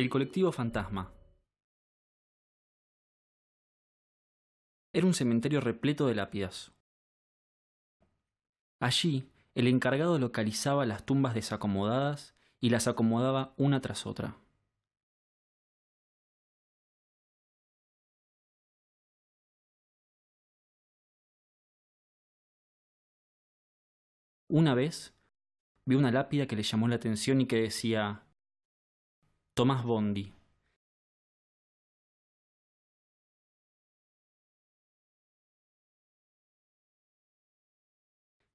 El colectivo fantasma. Era un cementerio repleto de lápidas. Allí, el encargado localizaba las tumbas desacomodadas y las acomodaba una tras otra. Una vez, vi una lápida que le llamó la atención y que decía Tomás Bondi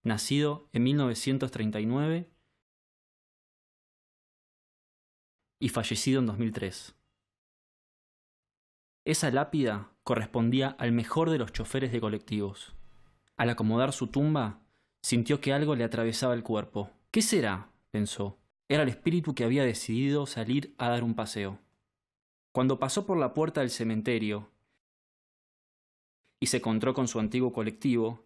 nacido en 1939 y fallecido en 2003. Esa lápida correspondía al mejor de los choferes de colectivos. Al acomodar su tumba, sintió que algo le atravesaba el cuerpo. ¿Qué será? pensó. Era el espíritu que había decidido salir a dar un paseo. Cuando pasó por la puerta del cementerio y se encontró con su antiguo colectivo,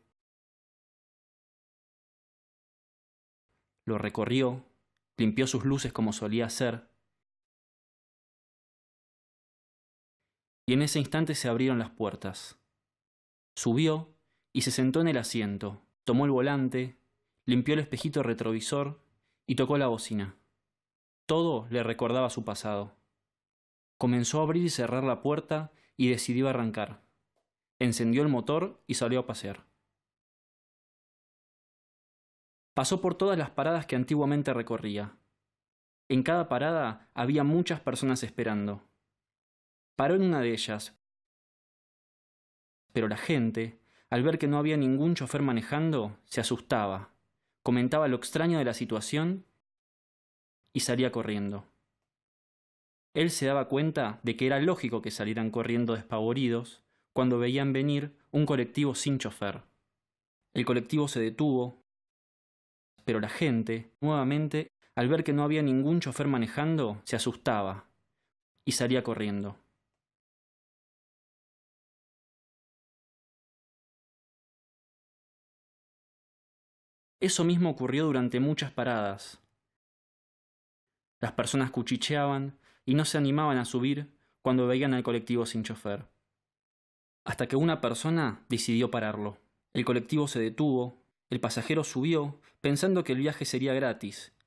lo recorrió, limpió sus luces como solía hacer, y en ese instante se abrieron las puertas. Subió y se sentó en el asiento, tomó el volante, limpió el espejito retrovisor y tocó la bocina. Todo le recordaba su pasado. Comenzó a abrir y cerrar la puerta y decidió arrancar. Encendió el motor y salió a pasear. Pasó por todas las paradas que antiguamente recorría. En cada parada había muchas personas esperando. Paró en una de ellas. Pero la gente, al ver que no había ningún chofer manejando, se asustaba comentaba lo extraño de la situación y salía corriendo. Él se daba cuenta de que era lógico que salieran corriendo despavoridos cuando veían venir un colectivo sin chofer. El colectivo se detuvo, pero la gente, nuevamente, al ver que no había ningún chofer manejando, se asustaba y salía corriendo. Eso mismo ocurrió durante muchas paradas. Las personas cuchicheaban y no se animaban a subir cuando veían al colectivo sin chofer. Hasta que una persona decidió pararlo. El colectivo se detuvo, el pasajero subió, pensando que el viaje sería gratis,